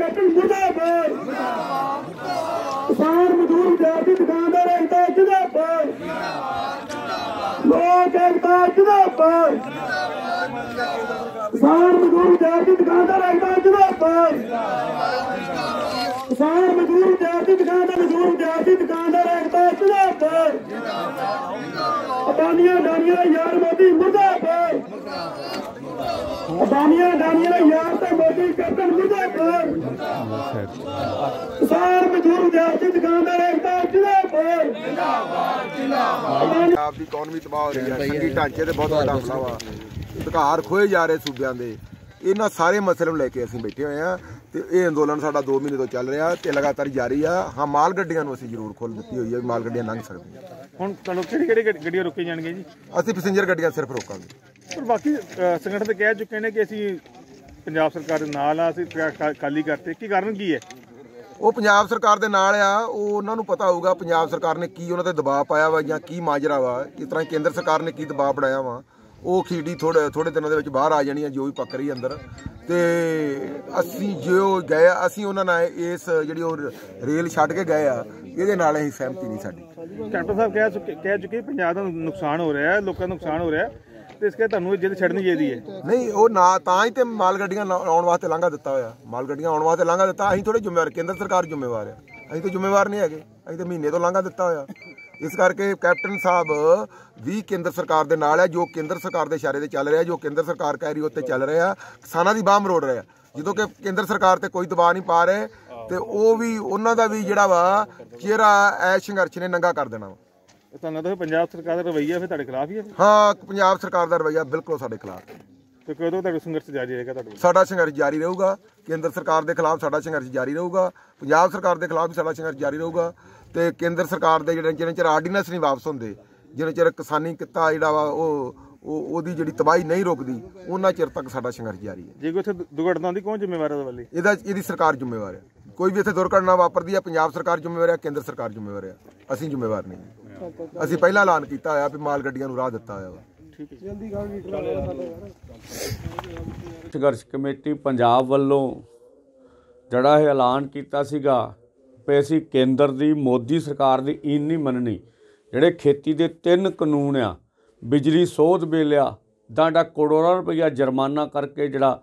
captain मुर्दाबाद किसान मजदूर जाति दुकानदार एकता जिंदाबाद लोक एकता जिंदाबाद किसान मजदूर जाति दुकानदार एकता जिंदाबाद किसान मजदूर जाति दुकानदार मजदूर जाति दुकानदार एकता जिंदाबाद अबानिया डानिया यार मोदी मुर्दाबाद अबानिया डानिया यार तो मोदी कैप्टन मुर्दाबाद ਕਿਸਾਨ ਮਜ਼ਦੂਰ ਜਿੰਦਾਬਾਦ ਜਿੰਦਾਬਾਦ ਪੰਜਾਬ ਦੀ ਇਕਨੋਮੀ ਤਬਾਹ ਹੋ ਰਹੀ ਹੈ ਸੰਗੀ ਢਾਂਚੇ ਤੇ ਬਹੁਤ ਵੱਡਾ ਮਸਲਾ ਵਾ ਘਾਰ ਖੋਏ ਜਾ ਰਹੇ ਸੂਬਿਆਂ ਦੇ ਇਹਨਾਂ ਸਾਰੇ ਮਸਲੇ ਨੂੰ ਲੈ ਕੇ ਅਸੀਂ ਬੈਠੇ ਹੋਏ ਆ ਤੇ ਇਹ ਅੰਦੋਲਨ ਸਾਡਾ 2 ਮਹੀਨੇ ਤੋਂ ਚੱਲ ਰਿਹਾ ਤੇ ਲਗਾਤਾਰ ਜਾਰੀ ਆ ਹਾਂ ਮਾਲ ਗੱਡੀਆਂ ਨੂੰ ਅਸੀਂ ਜ਼ਰੂਰ ਖੋਲ ਦਿੱਤੀ ਹੋਈ ਹੈ ਮਾਲ ਗੱਡੀਆਂ ਲੰਘ ਸਕਦੀਆਂ ਹੁਣ ਤੁਹਾਨੂੰ ਕਿਹੜੀ ਕਿਹੜੀ ਗੱਡੀਆਂ ਰੋਕੀ ਜਾਣਗੇ ਜੀ ਅਸੀਂ ਪੈਸੇਂਜਰ ਗੱਡੀਆਂ ਸਿਰਫ ਰੋਕਾਂਗੇ ਪਰ ਬਾਕੀ ਸੰਗਠਨ ਤੇ ਕਹਿ ਚੁੱਕੇ ਨੇ ਕਿ ਅਸੀਂ ਪੰਜਾਬ ਸਰਕਾਰ ਦੇ ਨਾਲ ਆ ਸੀ ਖਾਲੀ ਕਰਤੇ ਕੀ ਕਾਰਨ ਕੀ ਹੈ ਉਹ ਪੰਜਾਬ ਸਰਕਾਰ ਦੇ ਨਾਲ ਆ ਉਹ ਉਹਨਾਂ ਨੂੰ ਪਤਾ ਹੋਊਗਾ ਪੰਜਾਬ ਸਰਕਾਰ ਨੇ ਕੀ ਉਹਨਾਂ ਤੇ ਦਬਾਅ ਪਾਇਆ ਵਾ ਜਾਂ ਕੀ ਮਾਜਰਾ ਵਾ ਇਸ ਤਰ੍ਹਾਂ ਕੇਂਦਰ ਸਰਕਾਰ ਨੇ ਕੀ ਦਬਾਅ ਬਣਾਇਆ ਵਾ ਉਹ ਖੀੜੀ ਥੋੜੇ ਥੋੜੇ ਦਿਨਾਂ ਦੇ ਵਿੱਚ ਬਾਹਰ ਆ ਜਾਣੀ ਆ ਜੋ ਵੀ ਪੱਕ ਰਹੀ ਅੰਦਰ ਤੇ ਅਸੀਂ ਜੋ ਗਏ ਅਸੀਂ ਉਹਨਾਂ ਨਾਲ ਇਸ ਜਿਹੜੀ ਉਹ ਰੇਲ ਛੱਡ ਕੇ ਗਏ ਆ ਇਹਦੇ ਨਾਲ ਅਸੀਂ ਸਹਿਮਤੀ ਨਹੀਂ ਸਾਡੀ ਕੈਪਟਨ ਸਾਹਿਬ ਕਹਿ ਚੁੱਕੇ ਕਹਿ ਚੁੱਕੇ ਪੰਜਾਬ ਦਾ ਨੁਕਸਾਨ ਹੋ ਰਿਹਾ ਹੈ ਲੋਕਾਂ ਦਾ ਨੁਕਸਾਨ ਹੋ ਰਿਹਾ ਹੈ ਤੇ ਇਸ ਕਰਕੇ ਤੁਹਾਨੂੰ ਇਹ ਜਿੱਦ ਛੱਡਣੀ ਚਾਹੀਦੀ ਹੈ ਨਹੀਂ ਉਹ ਨਾ ਤਾਂ ਹੀ ਤੇ ਮਾਲ ਗੱਡੀਆਂ ਆਉਣ ਵਾਸਤੇ ਲਾਂਘਾ ਦਿੱਤਾ ਹੋਇਆ ਮਾਲ ਗੱਡੀਆਂ ਆਉਣ ਵਾਸਤੇ ਲਾਂਘਾ ਦਿੱਤਾ ਅਸੀਂ ਥੋੜੇ ਜ਼ਿੰਮੇਵਾਰ ਕੇਂਦਰ ਸਰਕਾਰ ਜ਼ਿੰਮੇਵਾਰ ਹੈ ਅਸੀਂ ਤਾਂ ਜ਼ਿੰਮੇਵਾਰ ਨਹੀਂ ਹੈਗੇ ਅਸੀਂ ਤਾਂ ਮਹੀਨੇ ਤੋਂ ਲਾਂਘਾ ਦਿੱਤਾ ਹੋਇਆ ਇਸ ਕਰਕੇ ਕੈਪਟਨ ਸਾਹਿਬ ਵੀ ਕੇਂਦਰ ਸਰਕਾਰ ਦੇ ਨਾਲ ਹੈ ਜੋ ਕੇਂਦਰ ਸਰਕਾਰ ਦੇ ਇਸ਼ਾਰੇ ਤੇ ਚੱਲ ਰਿਹਾ ਜੋ ਕੇਂਦਰ ਸਰਕਾਰ ਕਹਿ ਰਹੀ ਉੱਤੇ ਚੱਲ ਰਿਹਾ ਕਿਸਾਨਾਂ ਦੀ ਬਾਹ ਮਰੋੜ ਰਿਹਾ ਜਦੋਂ ਕਿ ਕੇਂਦਰ ਸਰਕਾਰ ਤੇ ਕੋਈ ਦਬਾਅ ਨਹੀਂ ਪਾ ਰਹੇ ਤੇ ਉਹ ਵੀ ਉਹਨਾਂ ਦਾ ਵੀ ਜਿਹੜਾ ਵਾ ਚਿਹਰਾ ਐ ਸੰਘਰਸ਼ ਨੇ ਨੰਗਾ ਕਰ ਦੇਣਾ ਵਾ ਤੁਹਾਨੂੰ ਤਾਂ ਪੰਜਾਬ ਸਰਕਾਰ ਦਾ ਰਵਈਆ ਫਿਰ ਤੁਹਾਡੇ ਖਿਲਾਫ ਹੀ ਹੈ ਹਾਂ ਪੰਜਾਬ ਸਰਕਾਰ ਦਾ ਰਵਈਆ ਬਿਲਕੁਲ ਸਾਡੇ ਖਿਲਾਫ ਤੇ ਕਦੋਂ ਤੱਕ ਸੰਘਰਸ਼ ਜਾਰੀ ਰਹੇਗਾ ਤੁਹਾਡਾ ਸਾਡਾ ਸੰਘਰਸ਼ ਜਾਰੀ ਰਹੂਗਾ ਕੇਂਦਰ ਸਰਕਾਰ ਦੇ ਖਿਲਾਫ ਸਾਡਾ ਸੰਘਰਸ਼ ਜਾਰੀ ਰਹੂਗਾ ਪੰਜਾਬ ਸਰਕਾਰ ਦੇ ਖਿਲਾਫ ਵੀ ਸਾਡਾ ਸੰਘਰਸ਼ ਜਾਰੀ ਰਹੂਗਾ ਤੇ ਕੇਂਦਰ ਸਰਕਾਰ ਦੇ ਜਿਹੜੇ ਜਿਹੜੇ ਚਿਰ ਆਰਡੀਨੈਂਸ ਨਹੀਂ ਵਾਪਸ ਹੁੰਦੇ ਜਿਹੜੇ ਚਿਰ ਕਿਸਾਨੀ ਕਿੱਤਾ ਜਿਹੜਾ ਵਾ ਉਹ ਉਹਦੀ ਜਿਹੜੀ ਤਬਾਹੀ ਨਹੀਂ ਰੁਕਦੀ ਉਹਨਾਂ ਚਿਰ ਤੱਕ ਸਾਡਾ ਸੰਘਰਸ਼ ਜਾਰੀ ਹੈ ਜੇ ਕੋਈ ਦੁਗੜਦਾਂ ਦੀ ਕੌਣ ਜ਼ਿੰਮੇਵਾਰ ਹੈ ਵਾਲੀ ਇਹਦਾ ਇਹਦੀ ਸਰਕਾਰ ਜ਼ਿੰਮੇਵਾਰ ਹੈ ਕੋਈ ਵੀ ਇੱਥੇ ਦੁਰਘਟਨਾ ਵਾਪਰਦੀ ਹੈ ਪੰਜਾਬ ਸਰਕਾਰ ਜ਼ਿੰਮੇਵਾਰ ਹੈ ਕੇਂਦਰ ਸਰਕਾਰ ਜ਼ਿੰਮੇਵਾਰ ਹੈ ਅਸੀਂ ਜ਼ਿੰਮੇਵਾਰ ਨਹੀਂ ਅਸੀਂ ਪਹਿਲਾਂ ਐਲਾਨ ਕੀਤਾ ਹੋਇਆ ਵੀ ਮਾਲ ਗੱਡੀਆਂ ਨੂੰ ਰਾਹ ਦਿੱਤਾ ਹੋਇਆ ਵਾ ਠੀਕ ਹੈ ਜਲਦੀ ਕਮੇਟੀ ਪੰਜਾਬ ਵੱਲੋਂ ਜਿਹੜਾ ਇਹ ਐਲਾਨ ਕੀਤਾ ਸੀਗਾ ਵੀ ਅਸੀਂ ਕੇਂਦਰ ਦੀ ਮੋਦੀ ਸਰਕਾਰ ਦੀ ਇਨ ਨਹੀਂ ਮੰਨਣੀ ਜਿਹੜੇ ਖੇਤੀ ਦੇ ਤਿੰਨ ਕਾਨੂੰਨ ਆ ਬਿਜਲੀ ਸੋਧ ਬੇਲਿਆ ਆ ਦਾ ਕੋੜੋੜਾ ਰੁਪਈਆ ਜੁਰਮਾਨਾ ਕਰਕੇ ਜਿਹੜਾ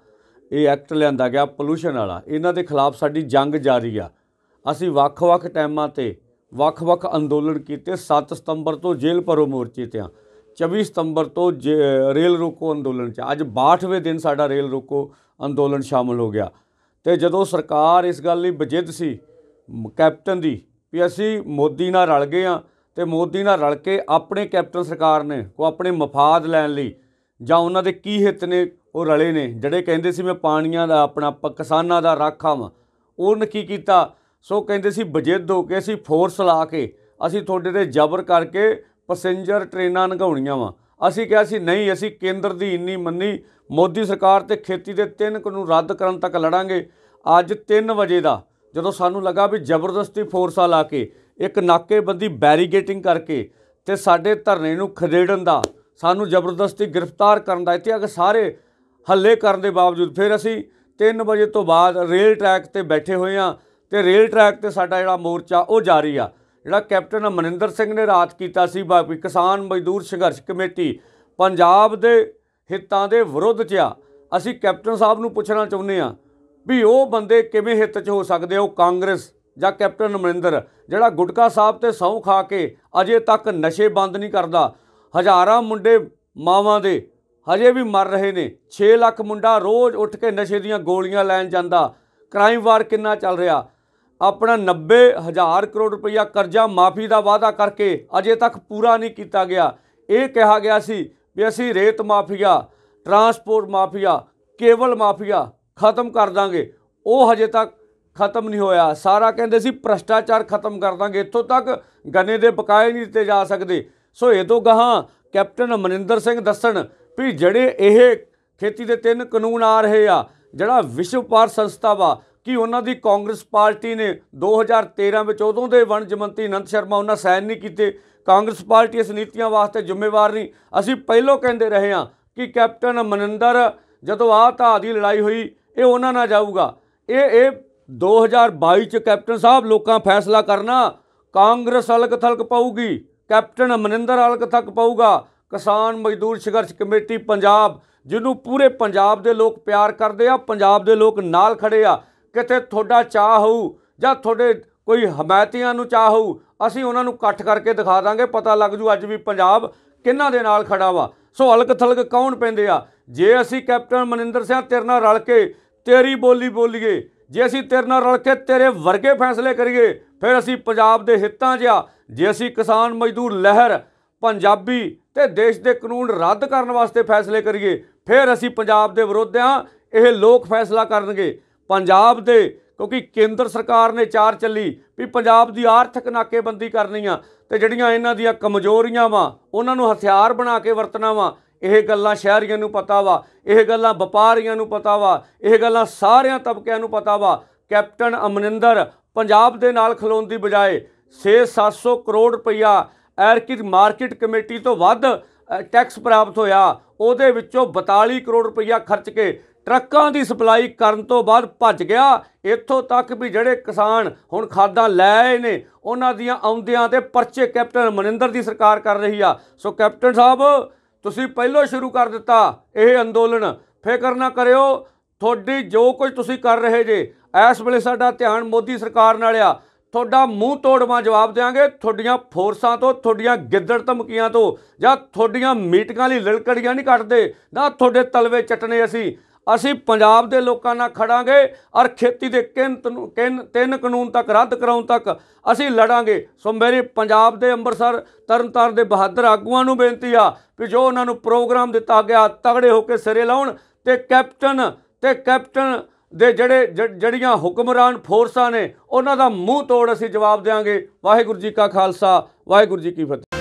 ਇਹ ਐਕਟ ਲਿਆਂਦਾ ਗਿਆ ਪੋਲੂਸ਼ਨ ਵਾਲਾ ਇਹਨਾਂ ਦੇ ਖਿਲਾਫ ਸਾਡੀ ਜੰਗ ਜਾਰੀ ਆ ਅਸੀਂ ਵੱਖ-ਵੱਖ ਟਾਈਮਾਂ ਤੇ ਵੱਖ-ਵੱਖ ਅੰਦੋਲਨ ਕੀਤੇ 7 ਸਤੰਬਰ ਤੋਂ ਜੇਲ੍ਹ ਭਰੋ ਮੋਰਚੇ ਤੇ ਆ 24 ਸਤੰਬਰ ਤੋਂ ਰੇਲ ਰੋਕੋ ਅੰਦੋਲਨ ਚ ਅੱਜ 62ਵੇਂ ਦਿਨ ਸਾਡਾ ਰੇਲ ਰੋਕੋ ਅੰਦੋਲਨ ਸ਼ਾਮਲ ਹੋ ਗਿਆ ਤੇ ਜਦੋਂ ਸਰਕਾਰ ਇਸ ਗੱਲ ਲਈ ਬਜਿੱਦ ਸੀ ਕੈਪਟਨ ਦੀ ਵੀ ਅਸੀਂ ਮੋਦੀ ਨਾਲ ਰਲ ਗਏ ਆ ਤੇ ਮੋਦੀ ਨਾਲ ਰਲ ਕੇ ਆਪਣੇ ਕੈਪਟਨ ਸਰਕਾਰ ਨੇ ਕੋ ਆਪਣੇ ਮਫਾਦ ਲੈਣ ਲਈ ਜਾਂ ਉਹਨਾਂ ਦੇ ਕੀ ਹਿੱਤ ਨੇ ਉਹ ਰਲੇ ਨੇ ਜਿਹੜੇ ਕਹਿੰਦੇ ਸੀ ਮੈਂ ਪਾਣੀਆਂ ਦਾ ਆਪਣਾ ਕਿਸਾਨਾਂ ਦਾ ਰਾਖਾ ਵਾਂ ਉਹਨ ਕੀ ਕੀਤਾ ਸੋ ਕਹਿੰਦੇ ਸੀ ਬਜਿੱਦ ਹੋ ਕੇ ਅਸੀਂ ਫੋਰਸ ਲਾ ਕੇ ਅਸੀਂ ਤੁਹਾਡੇ ਤੇ ਜ਼ਬਰ ਕਰਕੇ ਪੈਸੇਂਜਰ ਟ੍ਰੇਨਾਂ ਨਗਾਉਣੀਆਂ ਵਾਂ ਅਸੀਂ ਕਿਹਾ ਸੀ ਨਹੀਂ ਅਸੀਂ ਕੇਂਦਰ ਦੀ ਇੰਨੀ ਮੰਨੀ ਮੋਦੀ ਸਰਕਾਰ ਤੇ ਖੇਤੀ ਦੇ ਤਿੰਨ ਕਾਨੂੰਨ ਰੱਦ ਕਰਨ ਤੱਕ ਲੜਾਂਗੇ ਅੱਜ 3 ਵਜੇ ਦਾ ਜਦੋਂ ਸਾਨੂੰ ਲੱਗਾ ਵੀ ਜ਼ਬਰਦਸਤੀ ਫੋਰਸਾ ਲਾ ਕੇ ਇੱਕ ਨਾਕੇਬੰਦੀ ਬੈਰੀਗੇਟਿੰਗ ਕਰਕੇ ਤੇ ਸਾਡੇ ਧਰਨੇ ਨੂੰ ਖਦੇੜਨ ਦਾ ਸਾਨੂੰ ਜ਼ਬਰਦਸਤੀ ਗ੍ਰਿਫਤਾਰ ਕਰਨ ਦਾ ਇੱਥੇ ਸਾਰੇ ਹੱਲੇ ਕਰਨ ਦੇ ਬਾਵਜੂਦ ਫਿਰ ਅਸੀਂ 3 ਵਜੇ ਤੋਂ ਬਾਅਦ ਰੇਲ ਟਰੈਕ ਤੇ ਬੈਠੇ ਹੋਏ ਆ ਤੇ ਰੇਲ ਟਰੈਕ ਤੇ ਸਾਡਾ ਜਿਹੜਾ ਮੋਰਚਾ ਉਹ ਜਾਰੀ ਆ ਜਿਹੜਾ ਕੈਪਟਨ ਮਨਿੰਦਰ ਸਿੰਘ ਨੇ ਰਾਤ ਕੀਤਾ ਸੀ ਬਾਕੀ ਕਿਸਾਨ ਮਜ਼ਦੂਰ ਸੰਘਰਸ਼ ਕਮੇਟੀ ਪੰਜਾਬ ਦੇ ਹਿੱਤਾਂ ਦੇ ਵਿਰੁੱਧ 'ਚ ਆ ਅਸੀਂ ਕੈਪਟਨ ਸਾਹਿਬ ਨੂੰ ਪੁੱਛਣਾ ਚਾਹੁੰਦੇ ਆ ਵੀ ਉਹ ਬੰਦੇ ਕਿਵੇਂ ਹਿੱਤ 'ਚ ਹੋ ਸਕਦੇ ਉਹ ਕਾਂਗਰਸ ਜਾਂ ਕੈਪਟਨ ਮਨਿੰਦਰ ਜਿਹੜਾ ਗੁਟਕਾ ਸਾਹਿਬ ਤੇ ਸੌਂ ਖਾ ਕੇ ਅਜੇ ਤੱਕ ਨਸ਼ੇ ਬੰਦ ਨਹੀਂ ਕਰਦਾ ਹਜ਼ਾਰਾਂ ਮੁੰਡੇ ਮਾਵਾਂ ਦੇ ਹਜੇ ਵੀ ਮਰ ਰਹੇ ਨੇ 6 ਲੱਖ ਮੁੰਡਾ ਰੋਜ਼ ਉੱਠ ਕੇ ਨਸ਼ੇ ਦੀਆਂ ਗੋਲੀਆਂ ਲੈਣ ਜਾਂਦਾ ਕ੍ਰਾਈਮ ਵਾਰ ਕਿੰਨਾ ਚੱਲ ਰਿਹਾ ਆਪਣਾ 90 ਹਜ਼ਾਰ ਕਰੋੜ ਰੁਪਇਆ ਕਰਜ਼ਾ ਮਾਫੀ ਦਾ ਵਾਅਦਾ ਕਰਕੇ ਅਜੇ ਤੱਕ ਪੂਰਾ ਨਹੀਂ ਕੀਤਾ ਗਿਆ ਇਹ ਕਿਹਾ ਗਿਆ ਸੀ ਵੀ ਅਸੀਂ ਰੇਤ mafia transport mafia cable mafia ਖਤਮ ਕਰ ਦਾਂਗੇ ਉਹ ਹਜੇ ਤੱਕ ਖਤਮ ਨਹੀਂ ਹੋਇਆ ਸਾਰਾ ਕਹਿੰਦੇ ਸੀ ਭ੍ਰਸ਼ਟਾਚਾਰ ਖਤਮ ਕਰ ਦਾਂਗੇ ਇੱਥੋਂ ਤੱਕ ਗੰਨੇ ਦੇ ਬਕਾਏ ਨਹੀਂ ਦਿੱਤੇ ਜਾ ਸਕਦੇ ਸੋ ਇਹ ਤੋਂ ਗਾਹਾਂ ਕੈਪਟਨ ਮਨਿੰਦਰ ਸਿੰਘ ਦੱਸਣ ਵੀ ਜਿਹੜੇ ਇਹ ਖੇਤੀ ਦੇ ਤਿੰਨ ਕਾਨੂੰਨ ਆ ਰਹੇ ਆ ਜਿਹੜਾ ਵਿਸ਼ਵ ਪਾਰ ਸੰਸਥਾ ਵਾ ਕਿ ਉਹਨਾਂ ਦੀ ਕਾਂਗਰਸ ਪਾਰਟੀ ਨੇ 2013 ਵਿੱਚ ਉਦੋਂ ਦੇ ਵਣਜ ਮੰਤਰੀ ਅਨੰਤ ਸ਼ਰਮਾ ਉਹਨਾਂ ਸਾਈਨ ਨਹੀਂ ਕੀਤੇ ਕਾਂਗਰਸ ਪਾਰਟੀ ਇਸ ਨੀਤੀਆਂ ਵਾਸਤੇ ਜ਼ਿੰਮੇਵਾਰ ਨਹੀਂ ਅਸੀਂ ਪਹਿਲਾਂ ਕਹਿੰਦੇ ਰਹੇ ਹਾਂ ਕਿ ਕੈਪਟਨ ਮਨਿੰਦਰ ਜਦੋਂ ਆਹ ਧਾ ਦੀ ਲੜਾਈ ਹੋਈ ਇਹ ਉਹਨਾਂ ਨਾਲ ਜਾਊਗਾ ਇਹ ਇਹ 2022 ਚ ਕੈਪਟਨ ਸਾਹਿਬ ਲੋਕਾਂ ਫੈਸਲਾ ਕਰਨਾ ਕਾਂਗਰਸ ਅਲਗ ਥਲਕ ਪਾਊਗੀ ਕੈਪਟਨ ਅਮਰਿੰਦਰ ਆਲਕ ਤੱਕ ਪਾਊਗਾ ਕਿਸਾਨ ਮਜ਼ਦੂਰ ਸੰਘਰਸ਼ ਕਮੇਟੀ ਪੰਜਾਬ ਜਿਹਨੂੰ ਪੂਰੇ ਪੰਜਾਬ ਦੇ ਲੋਕ ਪਿਆਰ ਕਰਦੇ ਆ ਪੰਜਾਬ ਦੇ ਲੋਕ ਨਾਲ ਖੜੇ ਆ ਕਿਤੇ ਤੁਹਾਡਾ ਚਾਹ ਹੋਊ ਜਾਂ ਤੁਹਾਡੇ ਕੋਈ ਹਮਾਇਤੀਆਂ ਨੂੰ ਚਾਹ ਹੋਊ ਅਸੀਂ ਉਹਨਾਂ ਨੂੰ ਇਕੱਠ ਕਰਕੇ ਦਿਖਾ ਦਾਂਗੇ ਪਤਾ ਲੱਗ ਜੂ ਅੱਜ ਵੀ ਪੰਜਾਬ ਕਿੰਨਾ ਦੇ ਨਾਲ ਖੜਾ ਵਾ ਸੋ ਹਲਕ ਥਲਕ ਕੌਣ ਪੈਂਦੇ ਆ ਜੇ ਅਸੀਂ ਕੈਪਟਨ ਮਨਿੰਦਰ ਸਿੰਘ ਤੇਰੇ ਨਾਲ ਰਲ ਕੇ ਤੇਰੀ ਬੋਲੀ ਬੋਲੀਏ ਜੇ ਅਸੀਂ ਤੇਰੇ ਨਾਲ ਰਲ ਕੇ ਤੇਰੇ ਵਰਗੇ ਫੈਸਲੇ ਕਰੀਏ ਫਿਰ ਅਸੀਂ ਪੰਜਾਬ ਦੇ ਹਿੱਤਾਂ 'ਚ ਆ ਜੇ ਅਸੀਂ ਕਿਸਾਨ ਮਜ਼ਦੂਰ ਲਹਿਰ ਪੰਜਾਬੀ ਤੇ ਦੇਸ਼ ਦੇ ਕਾਨੂੰਨ ਰੱਦ ਕਰਨ ਵਾਸਤੇ ਫੈਸਲੇ ਕਰੀਏ ਫਿਰ ਅਸੀਂ ਪੰਜਾਬ ਦੇ ਵਿਰੋਧੀਆਂ ਇਹ ਲੋਕ ਫੈਸਲਾ ਕਰਨਗੇ ਪੰਜਾਬ ਦੇ ਕਿਉਂਕਿ ਕੇਂਦਰ ਸਰਕਾਰ ਨੇ ਚਾਰ ਚੱਲੀ ਵੀ ਪੰਜਾਬ ਦੀ ਆਰਥਿਕ ਨਾਕੇਬੰਦੀ ਕਰਨੀ ਆ ਤੇ ਜਿਹੜੀਆਂ ਇਹਨਾਂ ਦੀਆਂ ਕਮਜ਼ੋਰੀਆਂ ਵਾ ਉਹਨਾਂ ਨੂੰ ਹਥਿਆਰ ਬਣਾ ਕੇ ਵਰਤਣਾ ਵਾ ਇਹ ਗੱਲਾਂ ਸ਼ਹਿਰੀਆਂ ਨੂੰ ਪਤਾ ਵਾ ਇਹ ਗੱਲਾਂ ਵਪਾਰੀਆਂ ਨੂੰ ਪਤਾ ਵਾ ਇਹ ਗੱਲਾਂ ਸਾਰਿਆਂ ਤਬਕਿਆਂ ਨੂੰ ਪਤਾ ਵਾ ਕੈਪਟਨ ਅਮਰਿੰਦਰ ਪੰਜਾਬ ਦੇ ਨਾਲ ਖਲੋਣ ਦੀ ਬਜਾਏ 6-700 ਕਰੋੜ ਰੁਪਇਆ ਐਰਕਿਡ ਮਾਰਕੀਟ ਕਮੇਟੀ ਤੋਂ ਵੱਧ ਟੈਕਸ ਪ੍ਰਾਪਤ ਹੋਇਆ ਉਹਦੇ ਵਿੱਚੋਂ 42 ਕਰੋੜ ਰੁਪਇਆ ਖਰਚ ਕੇ ਟਰੱਕਾਂ ਦੀ ਸਪਲਾਈ ਕਰਨ ਤੋਂ ਬਾਅਦ ਭੱਜ ਗਿਆ ਇੱਥੋਂ ਤੱਕ ਵੀ ਜਿਹੜੇ ਕਿਸਾਨ ਹੁਣ ਖਾਦਾਂ ਲੈ ਆਏ ਨੇ ਉਹਨਾਂ ਦੀਆਂ ਆਉਂਦਿਆਂ ਤੇ ਪਰਚੇ ਕੈਪਟਨ ਮਨਿੰਦਰ ਦੀ ਸਰਕਾਰ ਕਰ ਰਹੀ ਆ ਸੋ ਕੈਪਟਨ ਸਾਹਿਬ ਤੁਸੀਂ ਪਹਿਲਾਂ ਸ਼ੁਰੂ ਕਰ ਦਿੱਤਾ ਇਹ ਅੰਦੋਲਨ ਫਿਕਰ ਨਾ ਕਰਿਓ ਤੁਹਾਡੀ ਜੋ ਕੁਝ ਤੁਸੀਂ ਕਰ ਰਹੇ ਜੇ ਇਸ ਵੇਲੇ ਸਾਡਾ ਧਿਆਨ ਮੋਦੀ ਸਰਕਾਰ ਨਾਲ ਆ ਤੁਹਾਡਾ ਮੂੰਹ ਤੋੜਵਾ ਜਵਾਬ ਦੇਾਂਗੇ ਤੁਹਾਡੀਆਂ ਫੋਰਸਾਂ ਤੋਂ ਤੁਹਾਡੀਆਂ ਗਿੱਦੜ ਧਮਕੀਆਂ ਤੋਂ ਜਾਂ ਤੁਹਾਡੀਆਂ ਮੀਟਿੰਗਾਂ ਲਈ ਲਲਕੜੀਆਂ ਨਹੀਂ ਕੱਟਦੇ ਨਾ ਤੁਹਾਡੇ ਤਲਵੇ ਚਟਨੇ ਅਸੀਂ ਅਸੀਂ ਪੰਜਾਬ ਦੇ ਲੋਕਾਂ ਨਾਲ ਖੜਾਂਗੇ ਔਰ ਖੇਤੀ ਦੇ ਕਿੰਤ ਨੂੰ ਤਿੰਨ ਕਾਨੂੰਨ ਤੱਕ ਰੱਦ ਕਰਾਉਣ ਤੱਕ ਅਸੀਂ ਲੜਾਂਗੇ ਸੋ ਮੇਰੇ ਪੰਜਾਬ ਦੇ ਅੰਮ੍ਰਿਤਸਰ ਤਰਨਤਾਰਨ ਦੇ ਬਹਾਦਰ ਆਗੂਆਂ ਨੂੰ ਬੇਨਤੀ ਆ ਕਿ ਜੋ ਉਹਨਾਂ ਨੂੰ ਪ੍ਰੋਗਰਾਮ ਦਿੱਤਾ ਗਿਆ ਤਗੜੇ ਹੋ ਕੇ ਸਿਰੇ ਲਾਉਣ ਤੇ ਕੈਪਟਨ ਤੇ ਕੈਪਟਨ ਦੇ ਜਿਹੜੇ ਜਿਹੜੀਆਂ ਹੁਕਮਰਾਨ ਫੋਰਸਾਂ ਨੇ ਉਹਨਾਂ ਦਾ ਮੂੰਹ ਤੋੜ ਅਸੀਂ ਜਵਾਬ ਦੇਾਂਗੇ ਵਾਹਿਗੁਰੂ ਜੀ ਕਾ ਖਾਲਸਾ ਵਾਹਿਗੁਰੂ ਜੀ ਕੀ ਫਤਿਹ